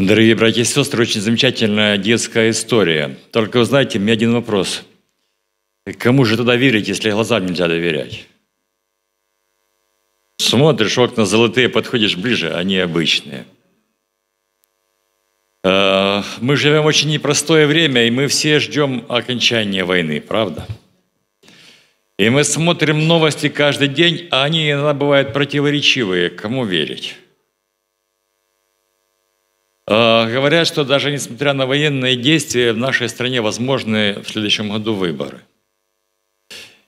Дорогие братья и сестры, очень замечательная детская история. Только, знаете, мне один вопрос. Кому же тогда верить, если глазам нельзя доверять? Смотришь, окна золотые, подходишь ближе, они обычные. Э, мы живем очень непростое время, и мы все ждем окончания войны, правда? И мы смотрим новости каждый день, а они иногда бывают противоречивые. Кому верить? Э, говорят, что даже несмотря на военные действия, в нашей стране возможны в следующем году выборы.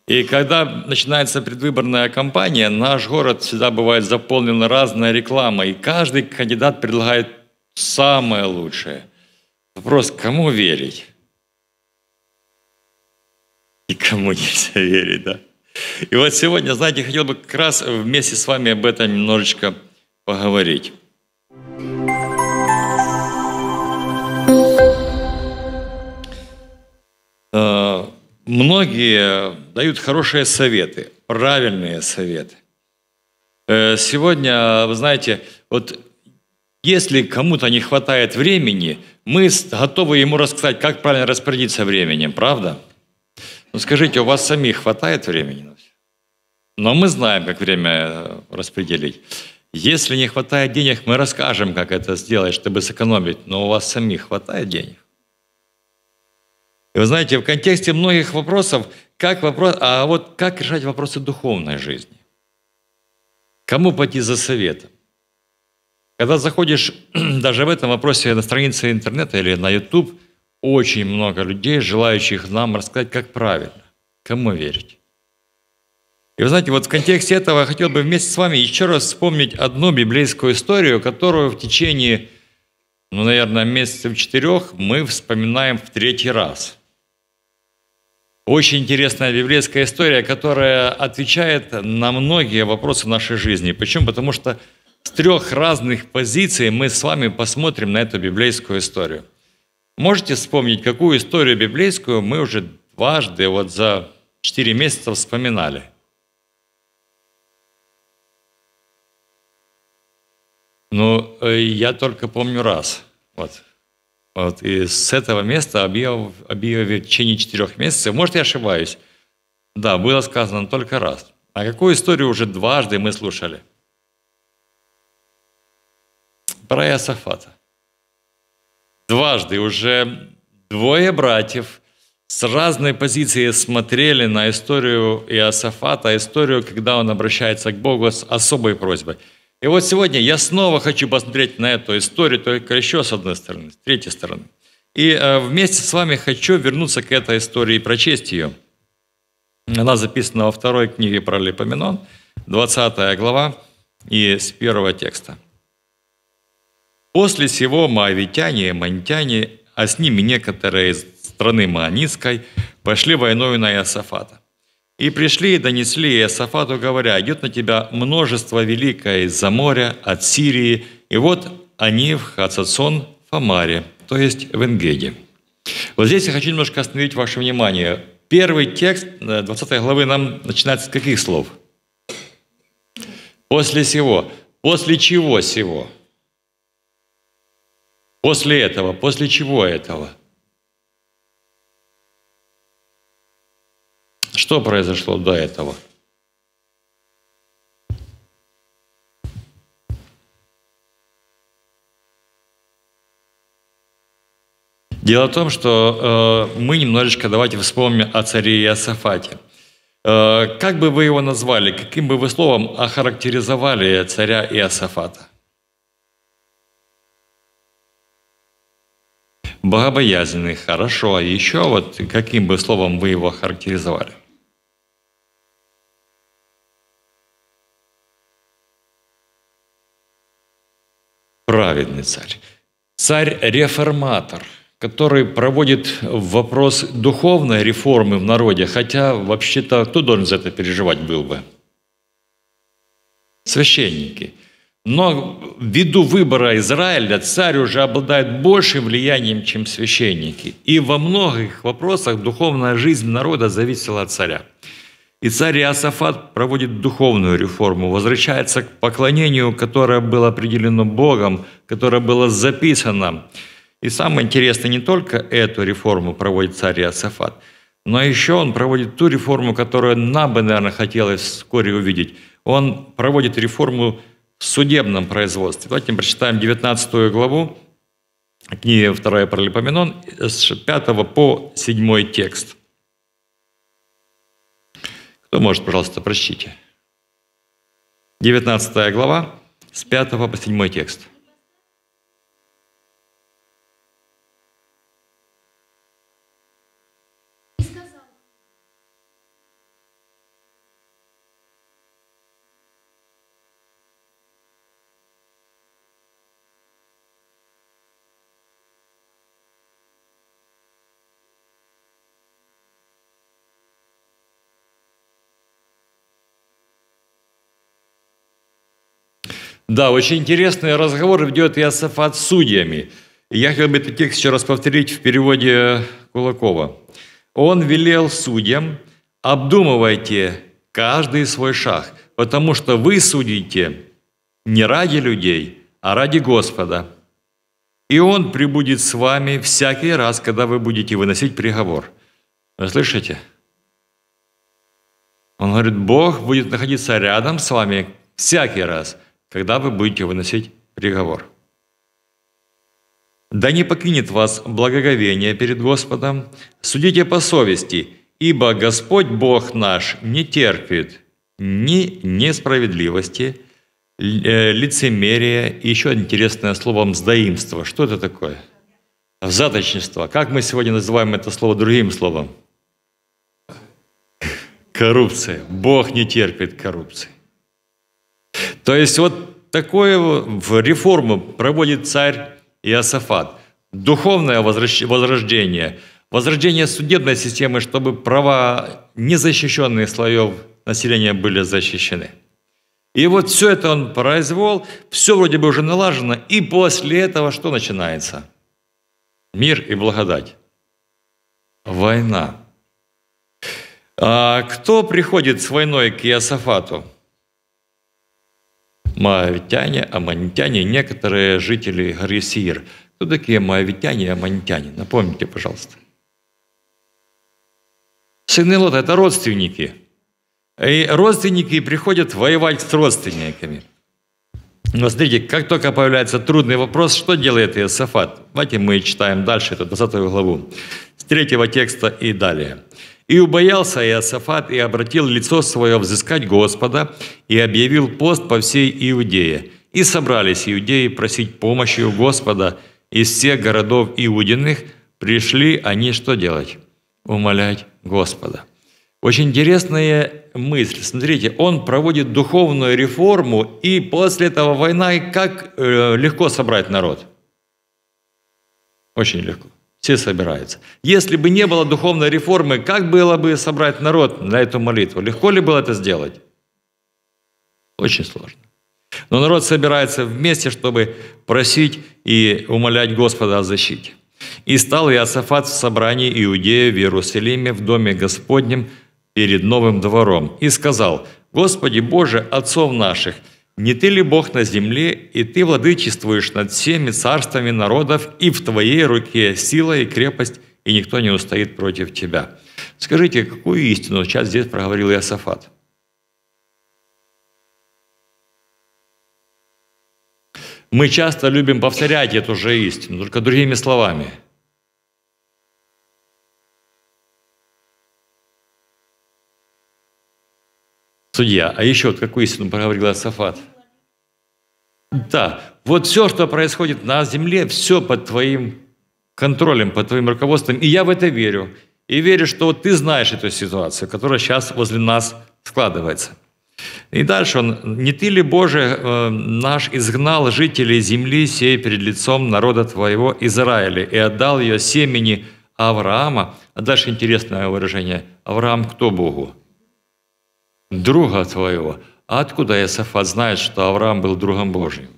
И когда начинается предвыборная кампания, наш город всегда бывает заполнен разной рекламой, и каждый кандидат предлагает самое лучшее. Вопрос, кому верить? И кому нельзя верить, да? И вот сегодня, знаете, хотел бы как раз вместе с вами об этом немножечко поговорить. Многие э, дают хорошие советы, правильные советы. Э, сегодня, э, вы знаете, вот если кому-то не хватает времени, мы готовы ему рассказать, как правильно распорядиться временем, правда? Ну скажите, у вас самих хватает времени Но мы знаем, как время распределить. Если не хватает денег, мы расскажем, как это сделать, чтобы сэкономить. Но у вас самих хватает денег? вы знаете, в контексте многих вопросов, как вопрос, а вот как решать вопросы духовной жизни? Кому пойти за советом? Когда заходишь даже в этом вопросе на странице интернета или на YouTube, очень много людей, желающих нам рассказать, как правильно, кому верить. И вы знаете, вот в контексте этого я хотел бы вместе с вами еще раз вспомнить одну библейскую историю, которую в течение, ну, наверное, месяцев четырех мы вспоминаем в третий раз. Очень интересная библейская история, которая отвечает на многие вопросы нашей жизни. Почему? Потому что с трех разных позиций мы с вами посмотрим на эту библейскую историю. Можете вспомнить, какую историю библейскую мы уже дважды вот за 4 месяца вспоминали? Ну, э, я только помню раз. Вот. Вот, и с этого места объявил, объявил в течение четырех месяцев. Может, я ошибаюсь. Да, было сказано только раз. А какую историю уже дважды мы слушали? Про Иосафата. Дважды уже двое братьев с разной позиции смотрели на историю Иосафата, историю, когда он обращается к Богу с особой просьбой – и вот сегодня я снова хочу посмотреть на эту историю, только еще с одной стороны, с третьей стороны. И э, вместе с вами хочу вернуться к этой истории и прочесть ее. Она записана во второй книге про Липоменон, 20 глава, и с первого текста. «После сего Маавитяне, и манитяне, а с ними некоторые из страны Маанитской, пошли войною на Иосафата. И пришли и донесли Иосафату, говоря, идет на тебя множество великое из-за моря, от Сирии, и вот они в Хацацон Фамаре, то есть в Энгеде. Вот здесь я хочу немножко остановить ваше внимание. Первый текст 20 э, главы нам начинается с каких слов? После всего. После чего всего? После этого. После чего этого? Что произошло до этого? Дело в том, что э, мы немножечко давайте вспомним о царе Иосафате. Э, как бы вы его назвали, каким бы вы словом охарактеризовали царя Иосафата? Богобоязненный, хорошо. А еще вот каким бы словом вы его охарактеризовали? праведный царь, царь-реформатор, который проводит вопрос духовной реформы в народе, хотя вообще-то кто должен за это переживать был бы? Священники. Но ввиду выбора Израиля царь уже обладает большим влиянием, чем священники. И во многих вопросах духовная жизнь народа зависела от царя. И царь Иосафат проводит духовную реформу, возвращается к поклонению, которое было определено Богом, которое было записано. И самое интересное, не только эту реформу проводит царь Иосафат, но еще он проводит ту реформу, которую нам бы, наверное, хотелось вскоре увидеть. Он проводит реформу в судебном производстве. Давайте мы прочитаем 19 главу книги 2 Паралипоменон с 5 по 7 текст – кто может, пожалуйста, прочтите. 19 глава, с 5 по 7 текст. Да, очень интересный разговор ведет Иосиф от судьями. Я хотел бы этот текст еще раз повторить в переводе Кулакова. «Он велел судьям, обдумывайте каждый свой шаг, потому что вы судите не ради людей, а ради Господа. И Он прибудет с вами всякий раз, когда вы будете выносить приговор». Вы слышите? Он говорит, Бог будет находиться рядом с вами всякий раз – когда вы будете выносить приговор. Да не покинет вас благоговение перед Господом, судите по совести, ибо Господь Бог наш не терпит ни несправедливости, э, лицемерия, и еще интересное слово «мздоимство». Что это такое? Взаточничество. Как мы сегодня называем это слово другим словом? Коррупция. Бог не терпит коррупции. То есть вот такое в реформу проводит царь Иосафат. Духовное возрождение, возрождение судебной системы, чтобы права незащищенных слоев населения были защищены. И вот все это он произвел, все вроде бы уже налажено, и после этого что начинается? Мир и благодать. Война. А кто приходит с войной к Иосафату? маавитяне, аманитяне, некоторые жители горы Сир. Кто такие маавитяне и аманитяне? Напомните, пожалуйста. Сыны Лота – это родственники. И родственники приходят воевать с родственниками. Но смотрите, как только появляется трудный вопрос, что делает Иосафат? Давайте мы читаем дальше, эту 20 главу, с третьего текста и далее. И убоялся Иосафат и обратил лицо свое взыскать Господа и объявил пост по всей Иудее. И собрались иудеи просить помощи у Господа из всех городов иудиных, пришли они что делать? Умолять Господа. Очень интересная мысль. Смотрите, он проводит духовную реформу, и после этого война, как э, легко собрать народ? Очень легко. Все собираются. Если бы не было духовной реформы, как было бы собрать народ на эту молитву? Легко ли было это сделать? Очень сложно. Но народ собирается вместе, чтобы просить и умолять Господа о защите. «И стал Иосафат в собрании Иудея в Иерусалиме в доме Господнем перед новым двором и сказал, «Господи Боже, Отцов наших, не ты ли Бог на земле, и ты владычествуешь над всеми царствами народов, и в твоей руке сила и крепость, и никто не устоит против тебя». Скажите, какую истину сейчас здесь проговорил Иосафат? Мы часто любим повторять эту же истину, только другими словами – судья. А еще вот какую истину проговорил Асафат? Да, вот все, что происходит на земле, все под твоим контролем, под твоим руководством. И я в это верю. И верю, что вот ты знаешь эту ситуацию, которая сейчас возле нас складывается. И дальше он, «Не ты ли, Боже, э, наш изгнал жителей земли сей перед лицом народа твоего Израиля и отдал ее семени Авраама?» А дальше интересное выражение. «Авраам кто Богу?» друга твоего. А откуда Иосафат знает, что Авраам был другом Божьим?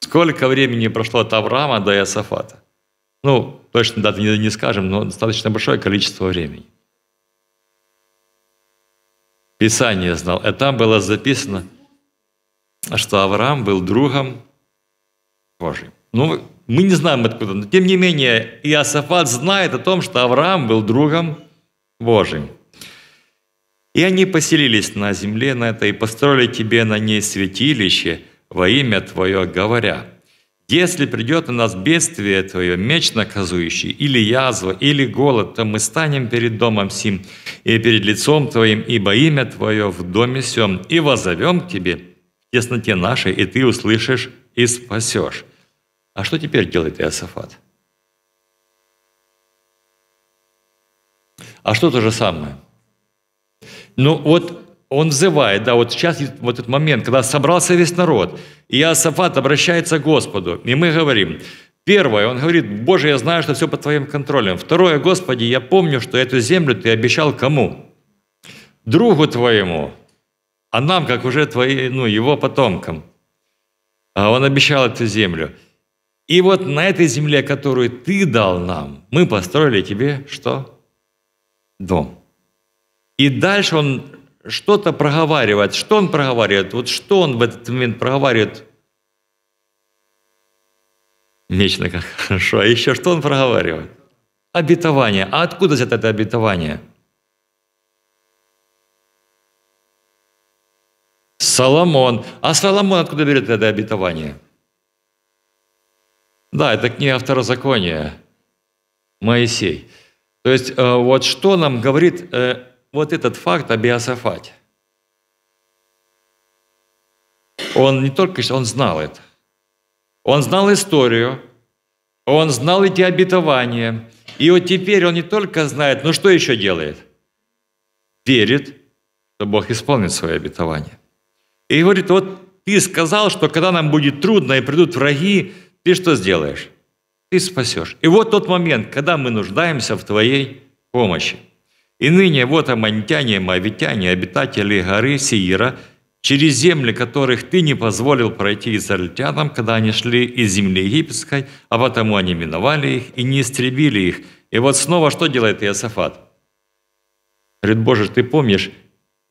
Сколько времени прошло от Авраама до Иосафата? Ну, точно даты не, не скажем, но достаточно большое количество времени. Писание знал. И там было записано, что Авраам был другом Божьим. Ну, мы не знаем откуда, но тем не менее Иосафат знает о том, что Авраам был другом Божьим. И они поселились на земле на этой, и построили тебе на ней святилище во имя Твое, говоря, «Если придет на нас бедствие Твое, меч наказующий, или язва, или голод, то мы станем перед домом сим и перед лицом Твоим, ибо имя Твое в доме сем, и возовем к Тебе в тесноте нашей, и Ты услышишь и спасешь». А что теперь делает Иосафат? А что то же самое – ну вот он взывает, да, вот сейчас вот этот момент, когда собрался весь народ, и Иосафат обращается к Господу, и мы говорим, Первое, он говорит, Боже, я знаю, что все под Твоим контролем. Второе, Господи, я помню, что эту землю Ты обещал кому? Другу Твоему, а нам, как уже твои, ну, его потомкам. А он обещал эту землю. И вот на этой земле, которую Ты дал нам, мы построили Тебе что? Дом. И дальше он что-то проговаривает. Что он проговаривает? Вот что он в этот момент проговаривает? Мечно как хорошо. А еще что он проговаривает? Обетование. А откуда взято это обетование? Соломон. А Соломон откуда берет это обетование? Да, это книга Второзакония. Моисей. То есть э, вот что нам говорит э, вот этот факт об биософате, он не только он знал это, он знал историю, он знал эти обетования. И вот теперь он не только знает, но что еще делает? Верит, что Бог исполнит свои обетования. И говорит, вот ты сказал, что когда нам будет трудно и придут враги, ты что сделаешь? Ты спасешь. И вот тот момент, когда мы нуждаемся в твоей помощи. И ныне вот амантяне, мавитяне, обитатели горы Сиира, через земли которых ты не позволил пройти израильтянам, когда они шли из земли египетской, а потому они миновали их и не истребили их. И вот снова что делает Иосафат? Говорит, Боже, ты помнишь,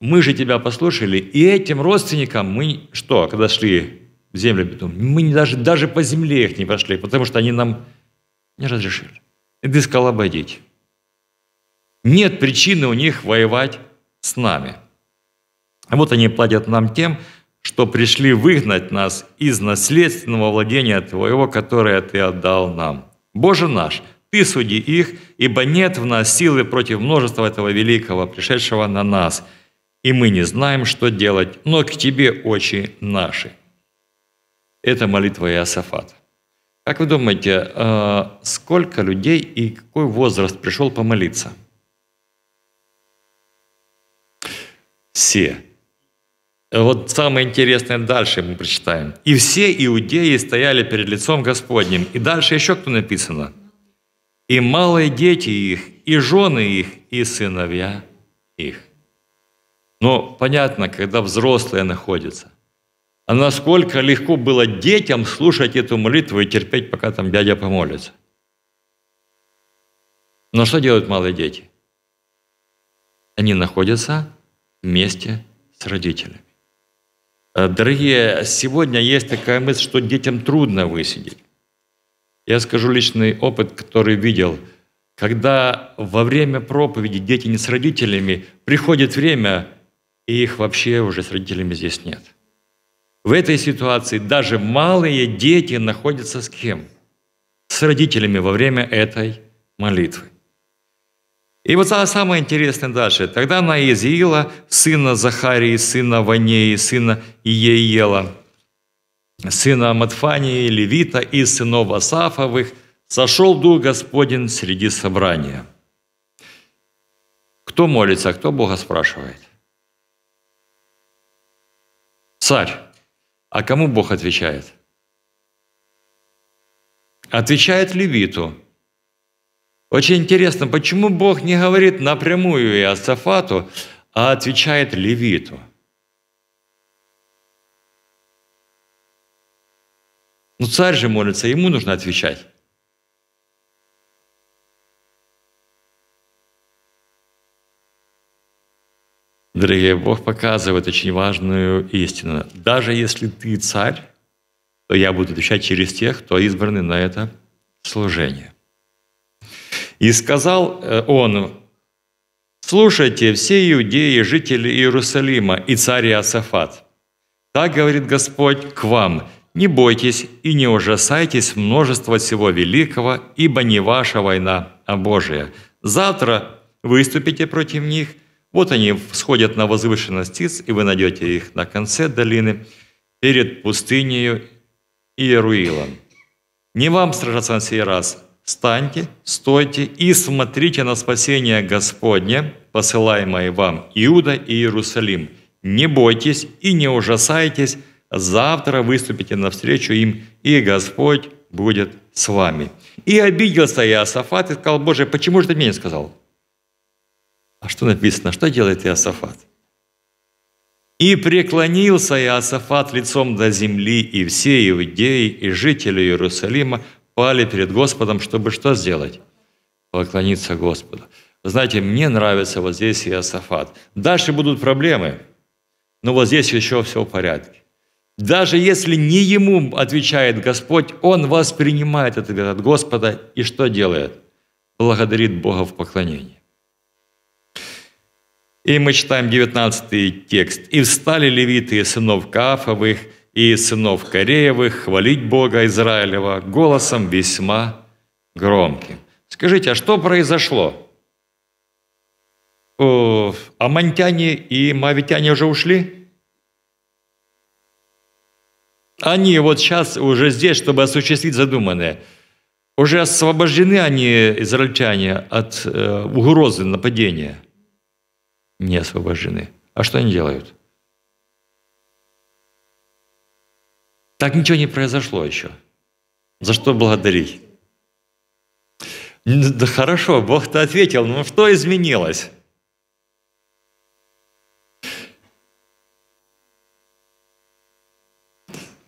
мы же тебя послушали, и этим родственникам мы что, когда шли в землю бетум, мы даже, даже по земле их не пошли, потому что они нам не разрешили. И ты сказал обойдите. Нет причины у них воевать с нами. Вот они платят нам тем, что пришли выгнать нас из наследственного владения Твоего, которое Ты отдал нам. Боже наш, Ты суди их, ибо нет в нас силы против множества этого великого, пришедшего на нас, и мы не знаем, что делать, но к Тебе очи наши». Это молитва Иосафата. Как вы думаете, э, сколько людей и какой возраст пришел помолиться – все. Вот самое интересное дальше мы прочитаем. «И все иудеи стояли перед лицом Господним». И дальше еще кто написано? «И малые дети их, и жены их, и сыновья их». Но понятно, когда взрослые находятся. А насколько легко было детям слушать эту молитву и терпеть, пока там дядя помолится. Но что делают малые дети? Они находятся вместе с родителями. Э, дорогие, сегодня есть такая мысль, что детям трудно высидеть. Я скажу личный опыт, который видел. Когда во время проповеди дети не с родителями, приходит время, и их вообще уже с родителями здесь нет. В этой ситуации даже малые дети находятся с кем? С родителями во время этой молитвы. И вот самое интересное дальше. Тогда она изъила сына Захарии, сына Ванеи, сына Иеела, сына Матфании, Левита и сынов Асафовых. Сошел Дух Господень среди собрания. Кто молится, кто Бога спрашивает? Царь. А кому Бог отвечает? Отвечает Левиту – очень интересно, почему Бог не говорит напрямую Иосафату, а отвечает Левиту. Ну, царь же молится, ему нужно отвечать. Дорогие, Бог показывает очень важную истину. Даже если ты царь, то я буду отвечать через тех, кто избраны на это служение. И сказал э, он, «Слушайте, все иудеи, жители Иерусалима и царь Иосафат, так говорит Господь к вам, не бойтесь и не ужасайтесь множества всего великого, ибо не ваша война, а Божия. Завтра выступите против них, вот они всходят на возвышенность птиц, и вы найдете их на конце долины, перед пустынею Иеруилом. Не вам сражаться на сей раз, Встаньте, стойте и смотрите на спасение Господне, посылаемое вам Иуда и Иерусалим. Не бойтесь и не ужасайтесь, завтра выступите навстречу им, и Господь будет с вами». И обиделся Иосафат и сказал, «Боже, почему же ты мне не сказал?» А что написано? Что делает Иосафат? «И преклонился Иосафат лицом до земли, и все иудеи, и жители Иерусалима пали перед Господом, чтобы что сделать? Поклониться Господу. знаете, мне нравится вот здесь Иосафат. Дальше будут проблемы, но вот здесь еще все в порядке. Даже если не ему отвечает Господь, он воспринимает ответ от Господа и что делает? Благодарит Бога в поклонении. И мы читаем 19 текст. «И встали левиты и сынов Каафовых, и сынов Кореевых хвалить Бога Израилева голосом весьма громким. Скажите, а что произошло? О, амантяне и мавитяне уже ушли? Они вот сейчас уже здесь, чтобы осуществить задуманное. Уже освобождены они, израильтяне, от э, угрозы нападения? Не освобождены. А что они делают? Так ничего не произошло еще. За что благодарить? Да хорошо, Бог-то ответил, но что изменилось?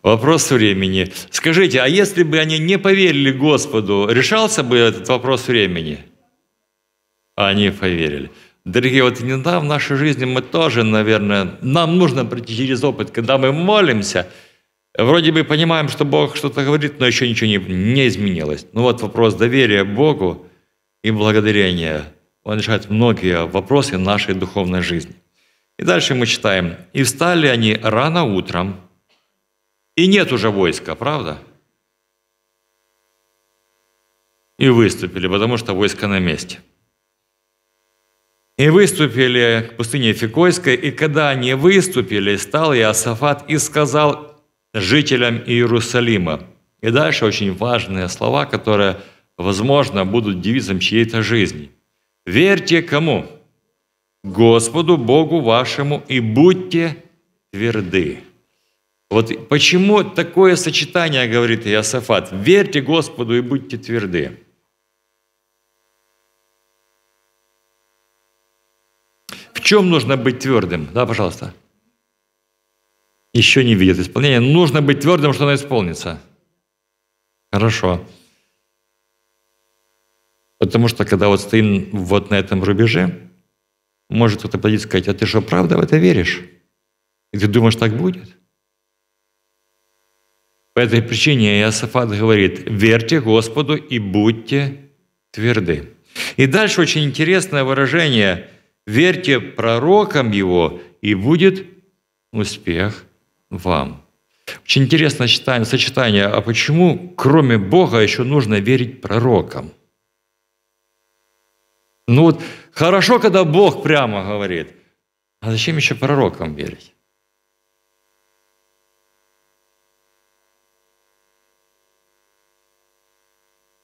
Вопрос времени. Скажите, а если бы они не поверили Господу, решался бы этот вопрос времени? А они поверили. Дорогие, вот иногда в нашей жизни мы тоже, наверное, нам нужно пройти через опыт, когда мы молимся – Вроде бы понимаем, что Бог что-то говорит, но еще ничего не, не изменилось. Ну вот вопрос доверия Богу и благодарения. Он решает многие вопросы нашей духовной жизни. И дальше мы читаем. «И встали они рано утром, и нет уже войска, правда?» И выступили, потому что войско на месте. И выступили к пустыне Фикойской, и когда они выступили, стал Иосафат и сказал жителям Иерусалима. И дальше очень важные слова, которые, возможно, будут девизом чьей-то жизни. «Верьте кому? Господу Богу вашему и будьте тверды». Вот почему такое сочетание, говорит Иосафат, «Верьте Господу и будьте тверды». В чем нужно быть твердым? Да, пожалуйста. Пожалуйста еще не видит исполнения. Нужно быть твердым, что она исполнится. Хорошо. Потому что когда вот стоим вот на этом рубеже, может кто-то подойти и сказать, а ты что, правда в это веришь? И ты думаешь, так будет? По этой причине Иосафат говорит, верьте Господу и будьте тверды. И дальше очень интересное выражение, верьте пророкам его, и будет успех вам. Очень интересное сочетание, а почему кроме Бога еще нужно верить пророкам? Ну вот хорошо, когда Бог прямо говорит, а зачем еще пророкам верить?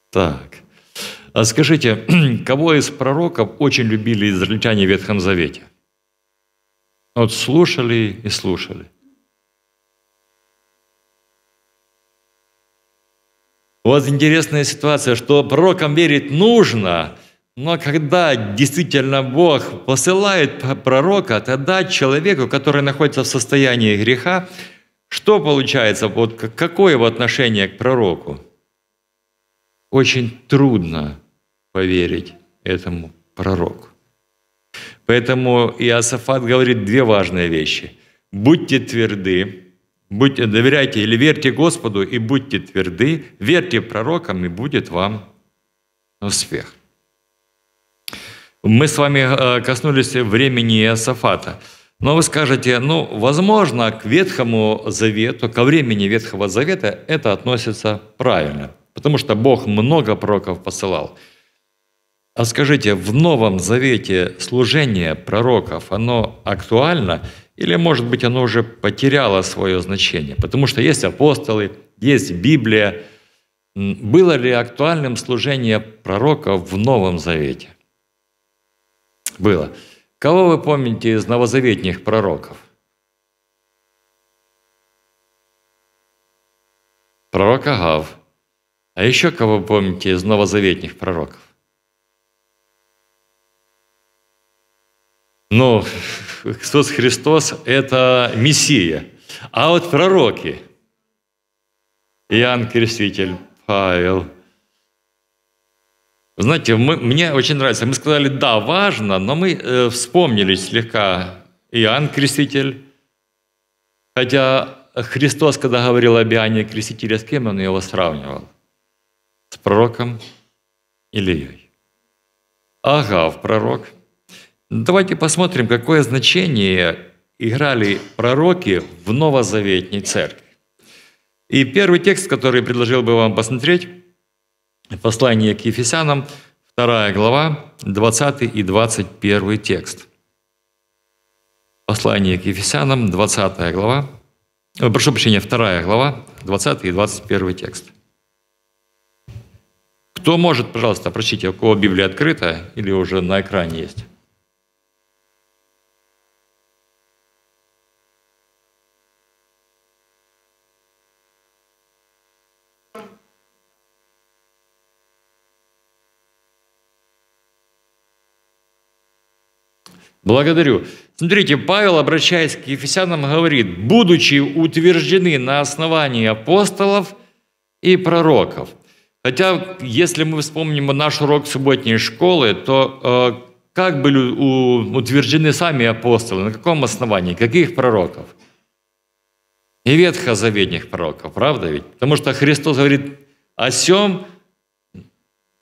Так. А скажите, кого из пророков очень любили израильтяне в Ветхом Завете? Вот слушали и слушали. Вот интересная ситуация, что пророкам верить нужно, но когда действительно Бог посылает пророка, тогда человеку, который находится в состоянии греха, что получается, вот какое его отношение к пророку? Очень трудно поверить этому пророку. Поэтому Иосафат говорит две важные вещи. Будьте тверды, Будьте, доверяйте или верьте Господу и будьте тверды, верьте пророкам и будет вам успех. Мы с вами э, коснулись времени Иосафата. Но вы скажете, ну, возможно, к Ветхому Завету, ко времени Ветхого Завета это относится правильно, потому что Бог много пророков посылал. А скажите, в Новом Завете служение пророков, оно актуально – или, может быть, оно уже потеряло свое значение? Потому что есть апостолы, есть Библия. Было ли актуальным служение пророка в Новом Завете? Было. Кого вы помните из новозаветних пророков? Пророк Агав. А еще кого помните из новозаветних пророков? Но Иисус Христос – это Мессия. А вот пророки – Иоанн Креститель, Павел. Знаете, мы, мне очень нравится. Мы сказали, да, важно, но мы э, вспомнили слегка Иоанн Креститель. Хотя Христос, когда говорил об Иоанне Крестителе, с кем он его сравнивал? С пророком Ильей. Агав, пророк – ну, давайте посмотрим, какое значение играли пророки в новозаветней церкви. И первый текст, который предложил бы вам посмотреть, послание к Ефесянам, 2 глава, 20 и 21 текст. Послание к Ефесянам, 20 глава, о, э, прошу прощения, 2 глава, 20 и 21 текст. Кто может, пожалуйста, прочитать, у кого Библия открыта или уже на экране есть? Благодарю. Смотрите, Павел, обращаясь к Ефесянам, говорит, будучи утверждены на основании апостолов и пророков. Хотя, если мы вспомним наш урок субботней школы, то э, как были утверждены сами апостолы, на каком основании, каких пророков? И ветхозаветних пророков, правда ведь? Потому что Христос говорит, о сем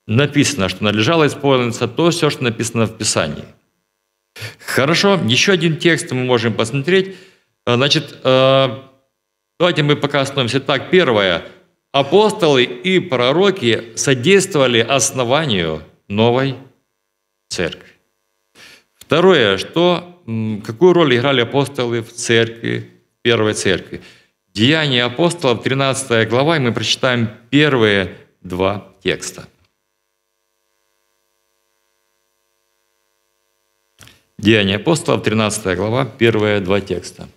написано, что належало исполниться то все, что написано в Писании – Хорошо, еще один текст мы можем посмотреть. Э, значит, э, давайте мы пока остановимся так. Первое. Апостолы и пророки содействовали основанию новой церкви. Второе, что, какую роль играли апостолы в церкви, в первой церкви? Деяния апостолов, 13 глава, и мы прочитаем первые два текста. Деяния апостолов, 13 глава, первые два текста.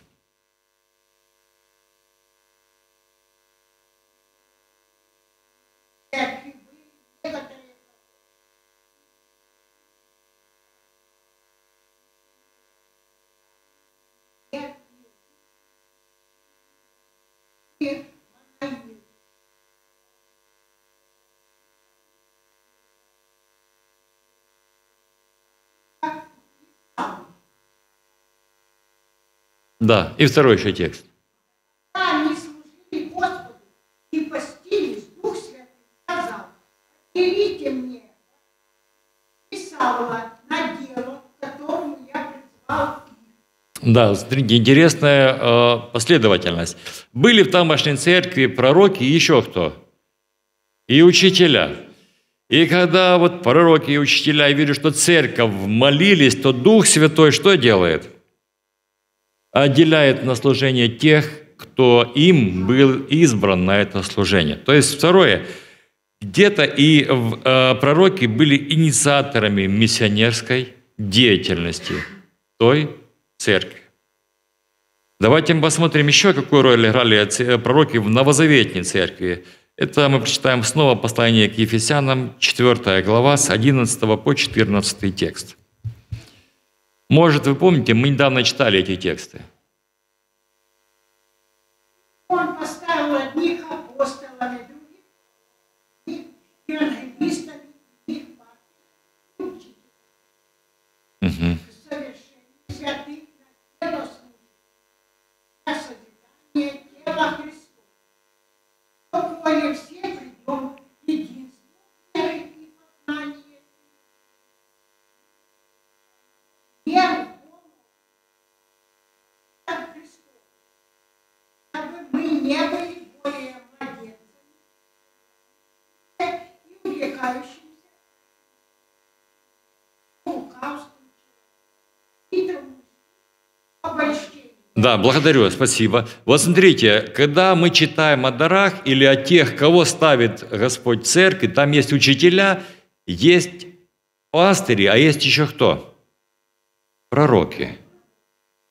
Да, и второй еще текст. Они служили да, интересная э, последовательность. Были в тамошней церкви пророки и еще кто? И учителя. И когда вот пророки и учителя я вижу, что церковь молились, то Дух Святой что делает? отделяет на служение тех, кто им был избран на это служение. То есть второе, где-то и э, пророки были инициаторами миссионерской деятельности той церкви. Давайте мы посмотрим еще, какую роль играли э, пророки в новозаветной церкви. Это мы прочитаем снова послание к Ефесянам, 4 глава, с 11 по 14 текст. Может, вы помните, мы недавно читали эти тексты. Он поставил одних апостолами, других евангелистами, других Угу. Да, благодарю, спасибо. Вот смотрите, когда мы читаем о дарах или о тех, кого ставит Господь в церкви, там есть учителя, есть пастыри, а есть еще кто? Пророки.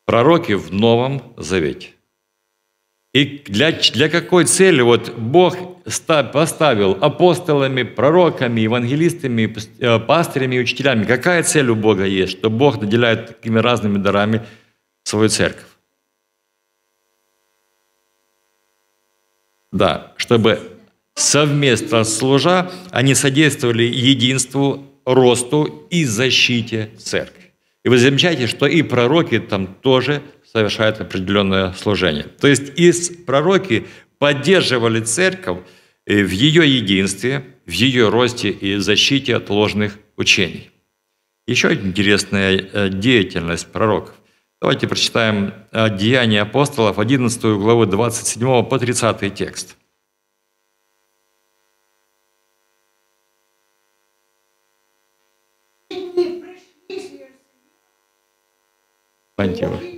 Пророки в Новом Завете. И для, для какой цели вот Бог поставил апостолами, пророками, евангелистами, э, пастырями и учителями. Какая цель у Бога есть, что Бог наделяет такими разными дарами свою церковь? Да, чтобы совместно служа, они содействовали единству, росту и защите церкви. И вы замечаете, что и пророки там тоже совершают определенное служение. То есть и пророки поддерживали церковь Э, в ее единстве, в ее росте и защите от ложных учений. Еще интересная э, деятельность пророков. Давайте прочитаем э, «Деяния апостолов», 11 главу, 27 по 30 текст. Спасибо.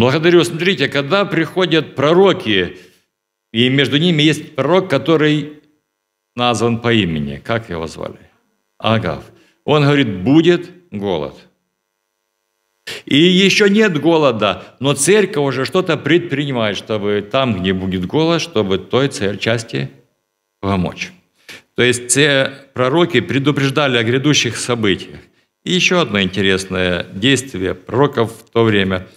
Благодарю. Смотрите, когда приходят пророки, и между ними есть пророк, который назван по имени. Как его звали? Агав. Он говорит, будет голод. И еще нет голода, но церковь уже что-то предпринимает, чтобы там, где будет голод, чтобы той части помочь. То есть те пророки предупреждали о грядущих событиях. И еще одно интересное действие пророков в то время –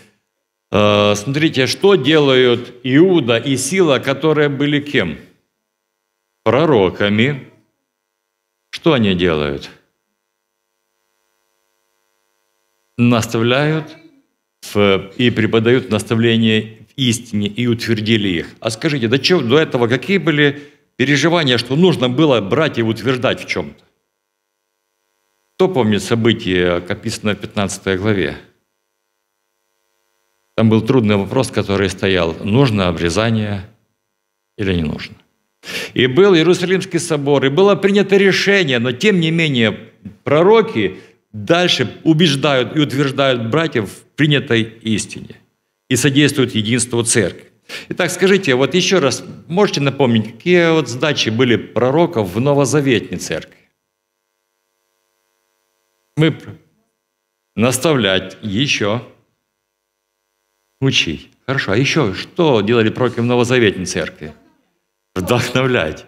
Э, смотрите, что делают Иуда и Сила, которые были кем? Пророками. Что они делают? Наставляют и преподают наставление в истине и утвердили их. А скажите, до, чего, до этого какие были переживания, что нужно было брать и утверждать в чем-то? Кто помнит события, описанное в 15 главе? Там был трудный вопрос, который стоял, нужно обрезание или не нужно. И был Иерусалимский собор, и было принято решение, но тем не менее пророки дальше убеждают и утверждают братьев в принятой истине и содействуют единству церкви. Итак, скажите, вот еще раз, можете напомнить, какие вот задачи были пророков в новозаветной церкви? Мы наставлять еще – учить. Хорошо, а еще что делали пророки в Новозаветной церкви? Вдохновлять.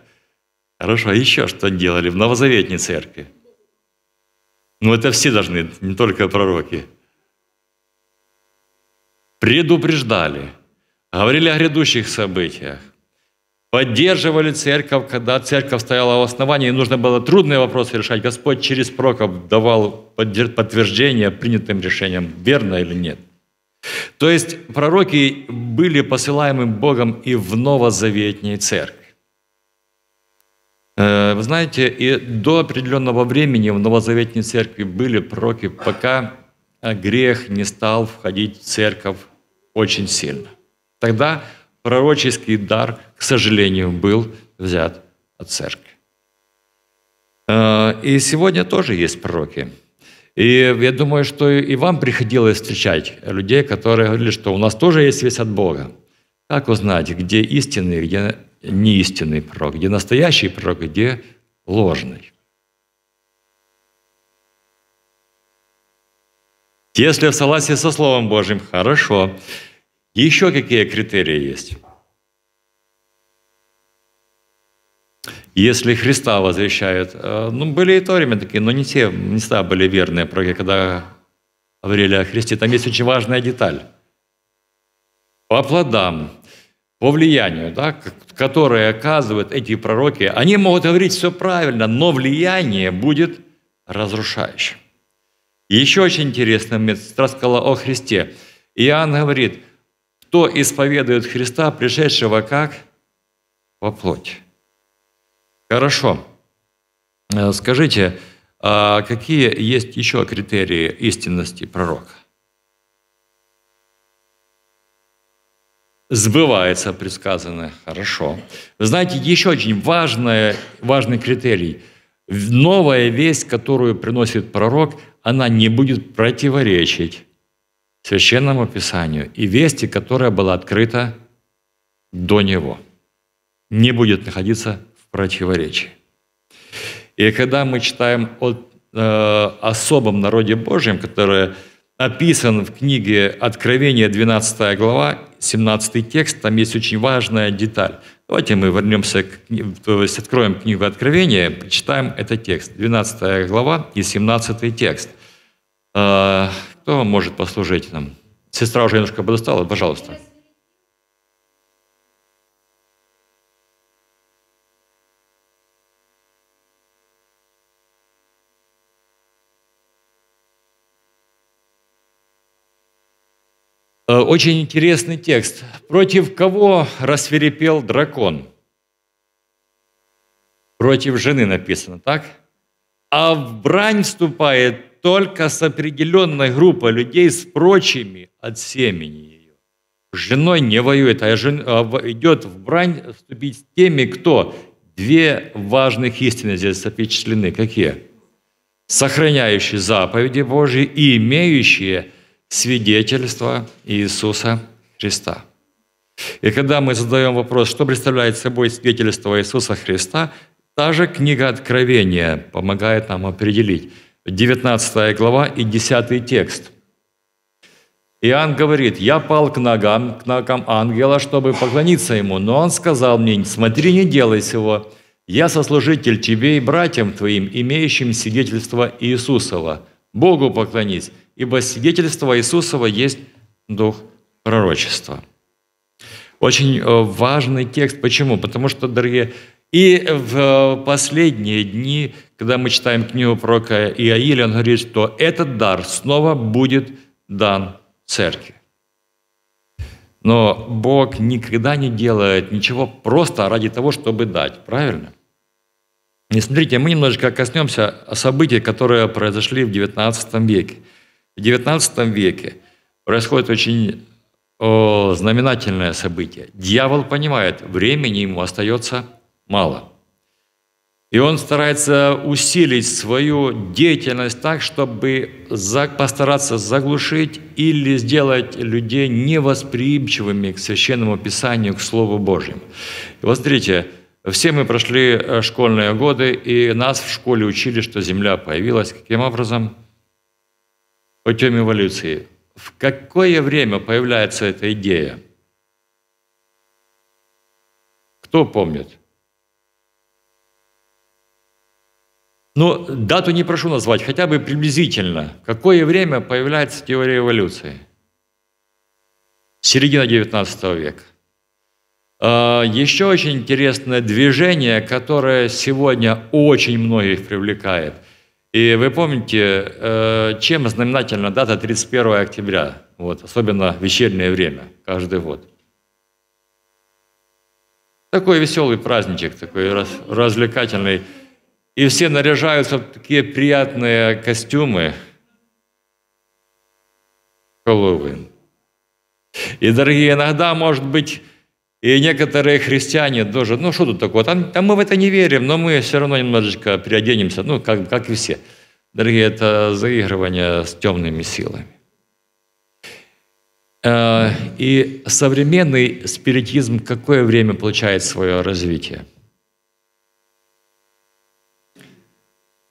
Хорошо, а еще что делали в Новозаветной церкви? Ну, это все должны, не только пророки. Предупреждали, говорили о грядущих событиях, поддерживали церковь, когда церковь стояла в основании, и нужно было трудные вопросы решать. Господь через пророков давал подтверждение принятым решениям, верно или нет – то есть пророки были посылаемы Богом и в новозаветней церкви. Э, вы знаете, и до определенного времени в новозаветней церкви были пророки, пока грех не стал входить в церковь очень сильно. Тогда пророческий дар, к сожалению, был взят от церкви. Э, и сегодня тоже есть пророки – и я думаю, что и вам приходилось встречать людей, которые говорили, что у нас тоже есть весь от Бога. Как узнать, где истинный, где неистинный пророк, где настоящий пророк, а где ложный? Если в согласии со Словом Божьим, хорошо. Еще какие критерии есть? Если Христа возвещают, э, ну, были и Ториме такие, но не те места были верные, когда говорили о Христе. Там есть очень важная деталь. По плодам, по влиянию, да, которое оказывают эти пророки, они могут говорить все правильно, но влияние будет разрушающим. еще очень интересно, медсестра сказала о Христе. Иоанн говорит, кто исповедует Христа, пришедшего как? Во плоть. Хорошо. Э, скажите, а какие есть еще критерии истинности пророка? Сбывается предсказанное. Хорошо. знаете, еще очень важный, важный критерий. Новая весть, которую приносит пророк, она не будет противоречить Священному Писанию и вести, которая была открыта до него. Не будет находиться противоречий. И когда мы читаем о э, особом народе Божьем, который описан в книге Откровение, 12 глава, 17 текст, там есть очень важная деталь. Давайте мы вернемся, к, то есть откроем книгу Откровения, прочитаем этот текст. 12 глава и 17 текст. Э, кто может послужить нам? Сестра уже немножко подостала, пожалуйста. Э, очень интересный текст. Против кого рассверепел дракон? Против жены написано, так? А в брань вступает только с определенной группой людей, с прочими от семени ее. С женой не воюет, а, жен, а идет в брань вступить с теми, кто. Две важных истины здесь опечатлены. Какие? Сохраняющие заповеди Божьи и имеющие – свидетельство Иисуса Христа. И когда мы задаем вопрос, что представляет собой свидетельство Иисуса Христа, та же книга Откровения помогает нам определить. 19 глава и 10 текст. Иоанн говорит, «Я пал к ногам, к ногам ангела, чтобы поклониться ему, но он сказал мне, смотри, не делай сего, я сослужитель тебе и братьям твоим, имеющим свидетельство Иисусова. Богу поклонись, ибо свидетельство Иисусова есть дух пророчества. Очень э, важный текст. Почему? Потому что, дорогие, и в э, последние дни, когда мы читаем книгу пророка Иаиля, он говорит, что этот дар снова будет дан церкви. Но Бог никогда не делает ничего просто ради того, чтобы дать. Правильно? И смотрите, мы немножечко коснемся событий, которые произошли в XIX веке. В XIX веке происходит очень о, знаменательное событие. Дьявол понимает, времени ему остается мало. И он старается усилить свою деятельность так, чтобы за, постараться заглушить или сделать людей невосприимчивыми к священному писанию, к Слову Божьему. И вот смотрите, все мы прошли э, школьные годы, и нас в школе учили, что Земля появилась каким образом – о теме эволюции. В какое время появляется эта идея? Кто помнит? Ну, дату не прошу назвать, хотя бы приблизительно. В какое время появляется теория эволюции? Середина 19 века. А, Еще очень интересное движение, которое сегодня очень многих привлекает – и вы помните, э, чем знаменательна дата 31 октября, вот, особенно в вечернее время, каждый год. Такой веселый праздничек, такой развлекательный. И все наряжаются в такие приятные костюмы. Хэллоуин. И, дорогие, иногда, может быть, и некоторые христиане тоже, ну что тут такого, там, там мы в это не верим, но мы все равно немножечко переоденемся, ну как, как и все. Дорогие, это заигрывание с темными силами. Э, и современный спиритизм какое время получает свое развитие?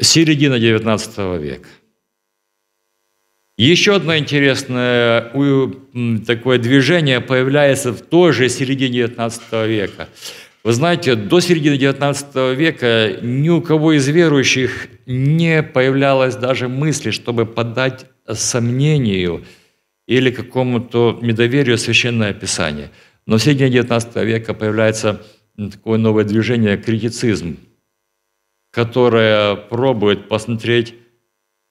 Середина XIX века. Еще одно интересное такое движение появляется в той же середине XIX века. Вы знаете, до середины XIX века ни у кого из верующих не появлялась даже мысли, чтобы подать сомнению или какому-то недоверию Священное Писание. Но в середине XIX века появляется такое новое движение – критицизм, которое пробует посмотреть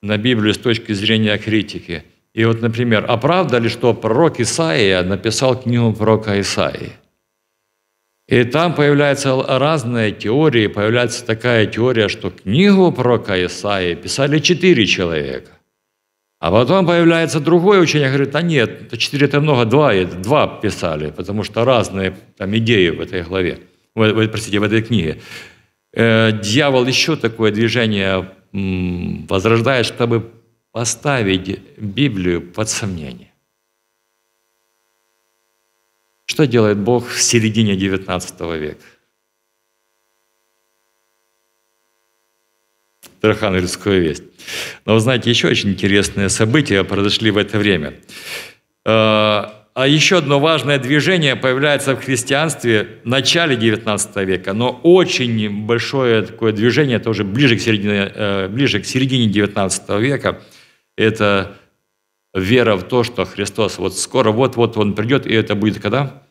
на Библию с точки зрения критики. И вот, например, а правда ли, что пророк Исаия написал книгу пророка Исаии? И там появляются разные теории. Появляется такая теория, что книгу пророка Исаии писали четыре человека. А потом появляется другое учение, говорит, а нет, четыре это много, два, два писали, потому что разные там идеи в этой главе, в, простите, в этой книге. Э, дьявол еще такое движение возрождает, чтобы поставить Библию под сомнение. Что делает Бог в середине XIX века? Тарахановскую весть. Но вы знаете, еще очень интересные события произошли в это время. А, а еще одно важное движение появляется в христианстве в начале XIX века, но очень большое такое движение тоже ближе к середине, э, ближе к середине XIX века. Это вера в то, что Христос вот скоро, вот-вот Он придет, и это будет когда?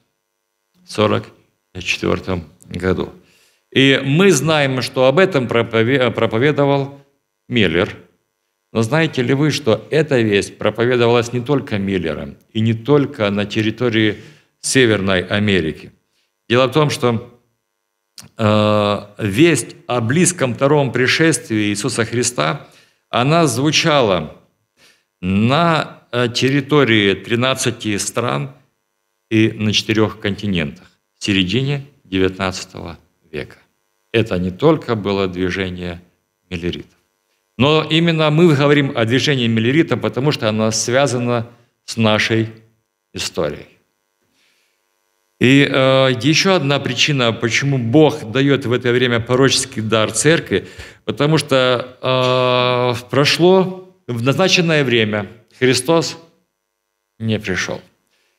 В 1944 году. И мы знаем, что об этом проповедовал Миллер – но знаете ли вы, что эта весть проповедовалась не только Миллером и не только на территории Северной Америки. Дело в том, что э, весть о близком втором пришествии Иисуса Христа, она звучала на э, территории 13 стран и на четырех континентах в середине XIX века. Это не только было движение миллеритов. Но именно мы говорим о движении миллерита, потому что оно связано с нашей историей. И э, еще одна причина, почему Бог дает в это время пороческий дар церкви, потому что э, прошло в назначенное время, Христос не пришел.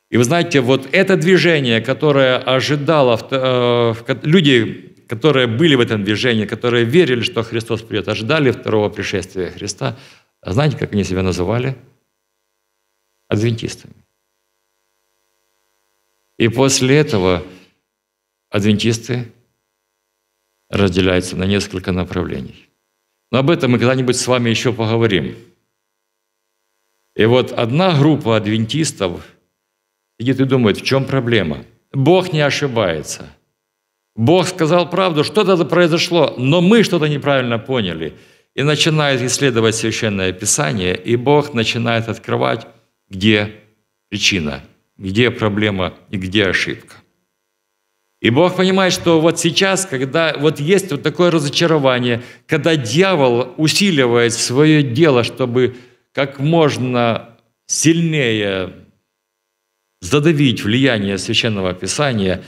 И вы знаете, вот это движение, которое ожидало, э, люди которые были в этом движении, которые верили, что Христос придет, ожидали второго пришествия Христа, а знаете, как они себя называли? Адвентистами. И после этого адвентисты разделяются на несколько направлений. Но об этом мы когда-нибудь с вами еще поговорим. И вот одна группа адвентистов сидит и думает, в чем проблема? Бог не ошибается – Бог сказал правду, что-то произошло, но мы что-то неправильно поняли. И начинает исследовать Священное Писание, и Бог начинает открывать, где причина, где проблема и где ошибка. И Бог понимает, что вот сейчас, когда вот есть вот такое разочарование, когда дьявол усиливает свое дело, чтобы как можно сильнее задавить влияние Священного Писания,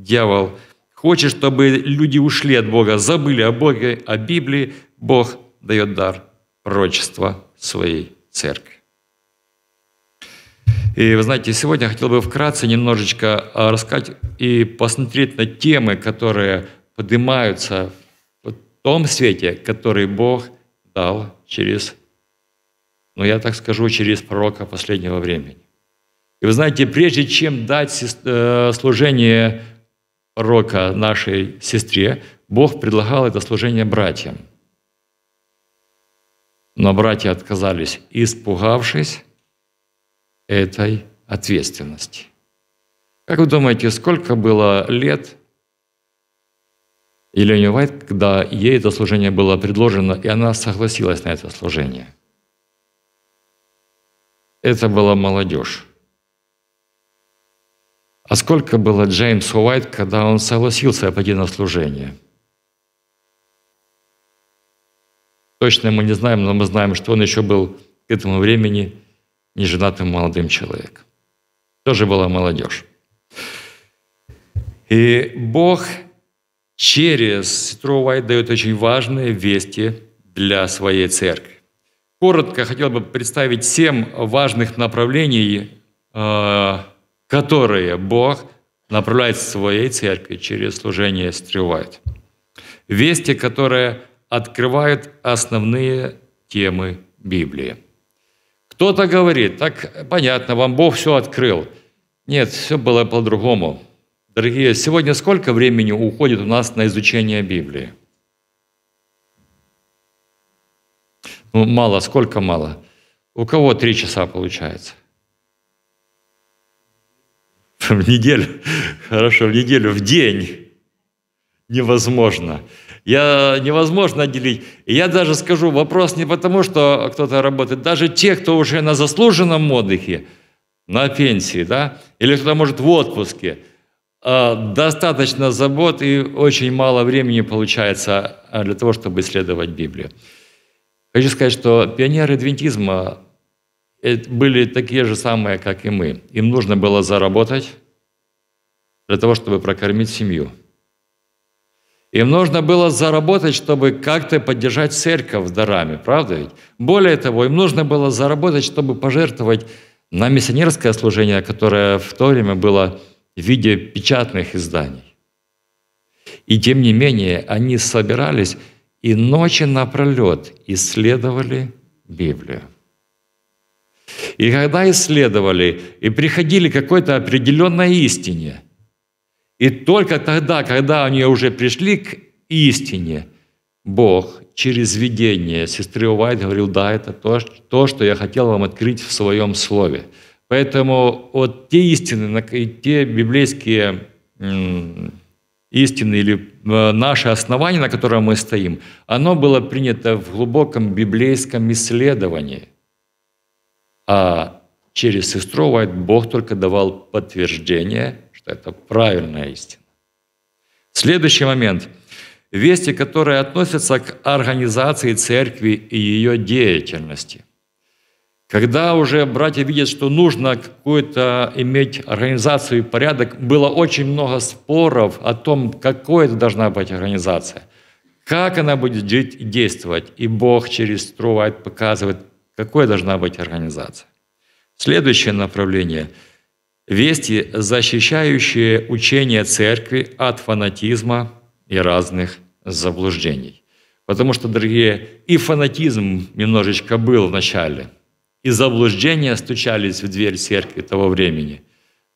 дьявол – Хочет, чтобы люди ушли от Бога, забыли о Боге, о Библии. Бог дает дар пророчества своей церкви. И вы знаете, сегодня я хотел бы вкратце немножечко а, рассказать и посмотреть на темы, которые поднимаются в том свете, который Бог дал через, ну я так скажу, через пророка последнего времени. И вы знаете, прежде чем дать э, служение Рока, нашей сестре, Бог предлагал это служение братьям. Но братья отказались, испугавшись этой ответственности. Как вы думаете, сколько было лет Елене Уайт, когда ей это служение было предложено, и она согласилась на это служение? Это была молодежь. А сколько было Джеймсу Уайт, когда он согласился пойти на служение? Точно мы не знаем, но мы знаем, что он еще был к этому времени неженатым молодым человеком. Тоже была молодежь. И Бог через сестру Уайт дает очень важные вести для своей церкви. Коротко хотел бы представить семь важных направлений э, которые Бог направляет своей церкви через служение стрелать. Вести, которые открывают основные темы Библии. Кто-то говорит, так понятно, вам Бог все открыл. Нет, все было по-другому. Дорогие, сегодня сколько времени уходит у нас на изучение Библии? Ну, мало, сколько мало? У кого три часа получается? в неделю, хорошо, в неделю, в день невозможно. Я невозможно отделить. я даже скажу, вопрос не потому, что кто-то работает, даже те, кто уже на заслуженном отдыхе, на пенсии, да, или кто-то может в отпуске, а, достаточно забот и очень мало времени получается а, для того, чтобы исследовать Библию. Хочу сказать, что пионеры адвентизма Э, были такие же самые, как и мы. Им нужно было заработать для того, чтобы прокормить семью. Им нужно было заработать, чтобы как-то поддержать церковь дарами, правда ведь? Более того, им нужно было заработать, чтобы пожертвовать на миссионерское служение, которое в то время было в виде печатных изданий. И тем не менее, они собирались и ночи напролет исследовали Библию. И когда исследовали и приходили к какой-то определенной истине, и только тогда, когда они уже пришли к истине, Бог через видение сестры Уайт говорил, да, это то, то, что я хотел вам открыть в своем слове. Поэтому вот те истины, те библейские истины или э, наше основание, на котором мы стоим, оно было принято в глубоком библейском исследовании – а через сестру Уайт Бог только давал подтверждение, что это правильная истина. Следующий момент. Вести, которые относятся к организации церкви и ее деятельности. Когда уже братья видят, что нужно какую-то иметь организацию и порядок, было очень много споров о том, какой это должна быть организация, как она будет действовать. И Бог через Струвайт показывает какой должна быть организация. Следующее направление – вести, защищающие учение церкви от фанатизма и разных заблуждений. Потому что, дорогие, и фанатизм немножечко был вначале, и заблуждения стучались в дверь церкви того времени.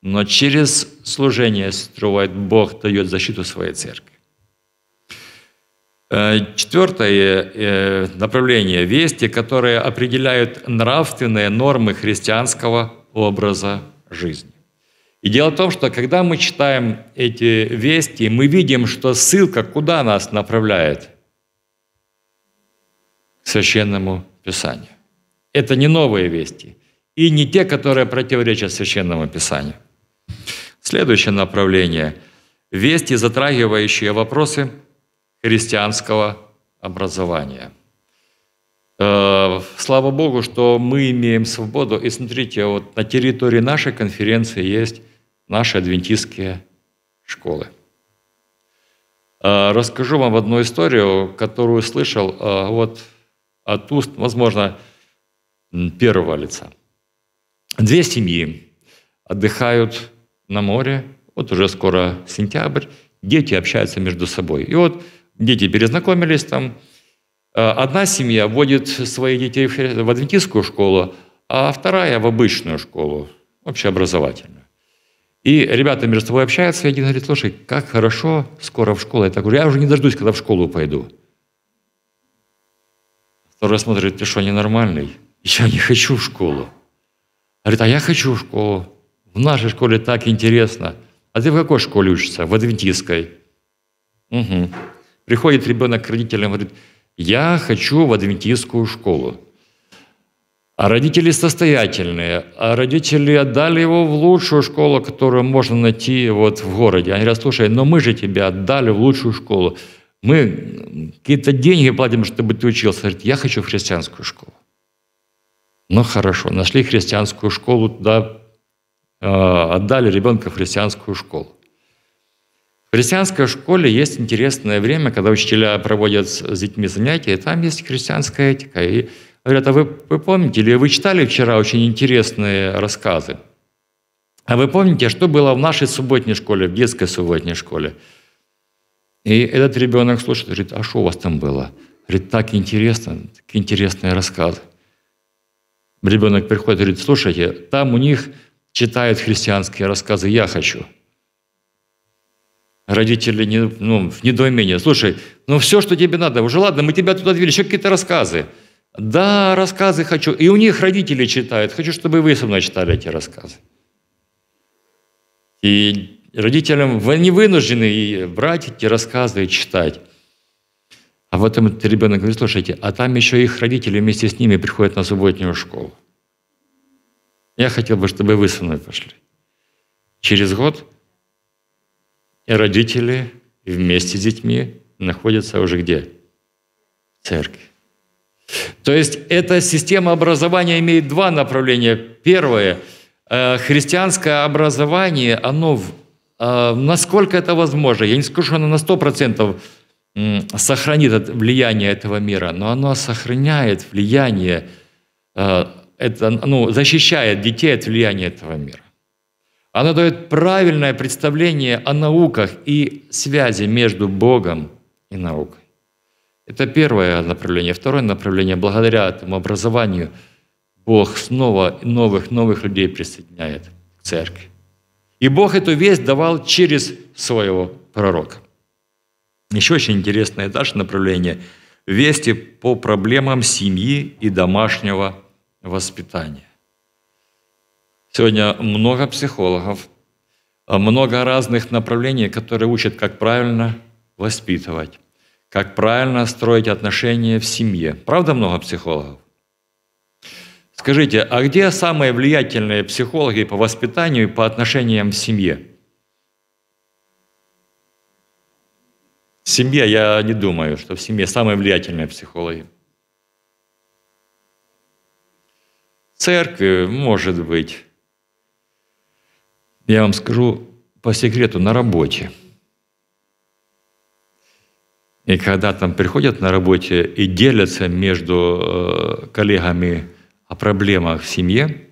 Но через служение строит Бог дает защиту своей церкви. Э, Четвертое э, направление – вести, которые определяют нравственные нормы христианского образа жизни. И дело в том, что когда мы читаем эти вести, мы видим, что ссылка куда нас направляет? К Священному Писанию. Это не новые вести и не те, которые противоречат Священному Писанию. Следующее направление – вести, затрагивающие вопросы – христианского образования. Э, слава Богу, что мы имеем свободу. И смотрите, вот на территории нашей конференции есть наши адвентистские школы. Э, расскажу вам одну историю, которую слышал э, вот от уст, возможно, первого лица. Две семьи отдыхают на море, вот уже скоро сентябрь, дети общаются между собой. И вот дети перезнакомились там. Э, одна семья вводит своих детей в адвентистскую школу, а вторая в обычную школу, общеобразовательную. И ребята между собой общаются, и один говорит, слушай, как хорошо, скоро в школу. Я так говорю, я уже не дождусь, когда в школу пойду. Второй смотрит, ты что, ненормальный? Я не хочу в школу. Говорит, а я хочу в школу. В нашей школе так интересно. А ты в какой школе учишься? В адвентистской. Угу. Приходит ребенок к родителям и говорит, я хочу в адвентистскую школу. А родители состоятельные, а родители отдали его в лучшую школу, которую можно найти вот в городе. Они говорят, слушай, но мы же тебя отдали в лучшую школу. Мы какие-то деньги платим, чтобы ты учился. Говорит, я хочу в христианскую школу. Ну хорошо, нашли христианскую школу, туда э, отдали ребенка в христианскую школу. В христианской школе есть интересное время, когда учителя проводят с детьми занятия, и там есть христианская этика. И говорят, а вы, вы помните, или вы читали вчера очень интересные рассказы? А вы помните, а что было в нашей субботней школе, в детской субботней школе? И этот ребенок слушает, говорит, а что у вас там было? Говорит, так интересно, так интересный рассказ. Ребенок приходит, говорит, слушайте, там у них читают христианские рассказы, я хочу – родители не, ну, в недоумении. Слушай, ну все, что тебе надо, уже ладно, мы тебя туда двели, еще какие-то рассказы. Да, рассказы хочу. И у них родители читают. Хочу, чтобы вы со мной читали эти рассказы. И родителям вы не вынуждены брать эти рассказы и читать. А потом этот ребенок говорит, слушайте, а там еще их родители вместе с ними приходят на субботнюю школу. Я хотел бы, чтобы вы со мной пошли. Через год и родители вместе с детьми находятся уже где? В церкви. То есть эта система образования имеет два направления. Первое э, – христианское образование, оно, э, насколько это возможно, я не скажу, что оно на 100% сохранит влияние этого мира, но оно сохраняет влияние, э, это, ну, защищает детей от влияния этого мира. Она дает правильное представление о науках и связи между Богом и наукой. Это первое направление. Второе направление, благодаря этому образованию, Бог снова новых, новых людей присоединяет к церкви. И Бог эту весть давал через своего пророка. Еще очень интересное дальше направление – вести по проблемам семьи и домашнего воспитания. Сегодня много психологов, а много разных направлений, которые учат, как правильно воспитывать, как правильно строить отношения в семье. Правда, много психологов? Скажите, а где самые влиятельные психологи по воспитанию и по отношениям в семье? В семье я не думаю, что в семье самые влиятельные психологи. Церкви, может быть я вам скажу по секрету, на работе. И когда там приходят на работе и делятся между э, коллегами о проблемах в семье,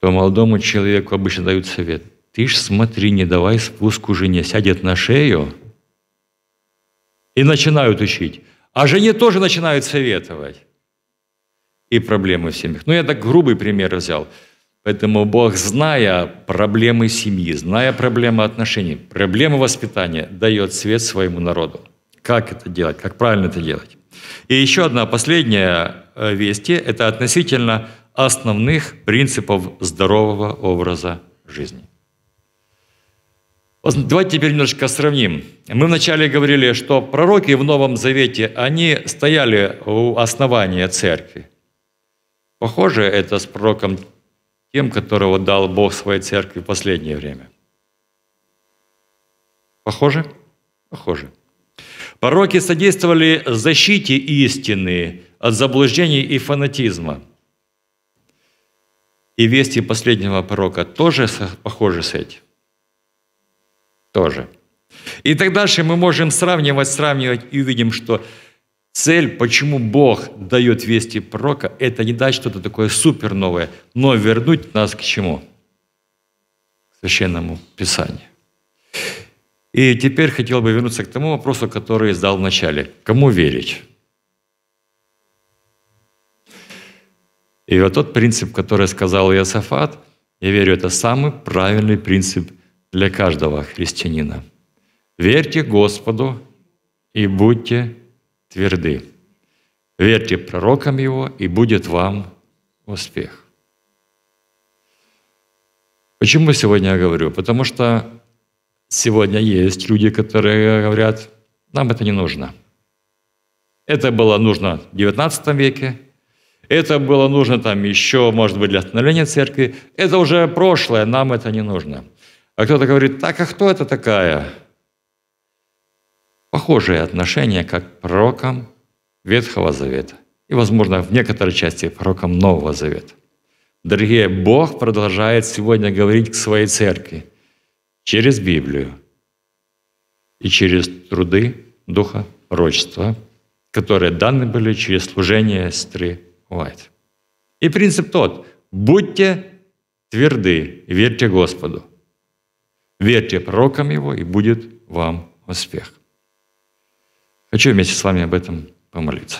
то молодому человеку обычно дают совет. Ты ж смотри, не давай спуску жене, сядет на шею и начинают учить. А жене тоже начинают советовать. И проблемы в семьях. Ну, я так грубый пример взял – Поэтому Бог, зная проблемы семьи, зная проблемы отношений, проблемы воспитания, дает свет своему народу. Как это делать? Как правильно это делать? И еще одна последняя э, вести – это относительно основных принципов здорового образа жизни. Давайте теперь немножко сравним. Мы вначале говорили, что пророки в Новом Завете, они стояли у основания церкви. Похоже это с пророком тем, которого дал Бог своей церкви в последнее время. Похоже? Похоже. Пороки содействовали защите истины от заблуждений и фанатизма. И вести последнего порока тоже похожи с этим. Тоже. И так дальше мы можем сравнивать, сравнивать и увидим, что Цель, почему Бог дает вести пророка, это не дать что-то такое супер новое, но вернуть нас к чему? К Священному Писанию. И теперь хотел бы вернуться к тому вопросу, который задал в начале. Кому верить? И вот тот принцип, который сказал Иосафат, я верю, это самый правильный принцип для каждого христианина. Верьте Господу и будьте тверды. Верьте пророкам его, и будет вам успех. Почему сегодня я говорю? Потому что сегодня есть люди, которые говорят, нам это не нужно. Это было нужно в XIX веке, это было нужно там еще, может быть, для становления церкви. Это уже прошлое, нам это не нужно. А кто-то говорит, так, а кто это такая? похожие отношения как пророкам Ветхого Завета и, возможно, в некоторой части пророкам Нового Завета. Дорогие, Бог продолжает сегодня говорить к своей церкви через Библию и через труды Духа Пророчества, которые даны были через служение сестры Уайт. И принцип тот – будьте тверды, верьте Господу, верьте пророкам Его, и будет вам успех. Хочу вместе с вами об этом помолиться.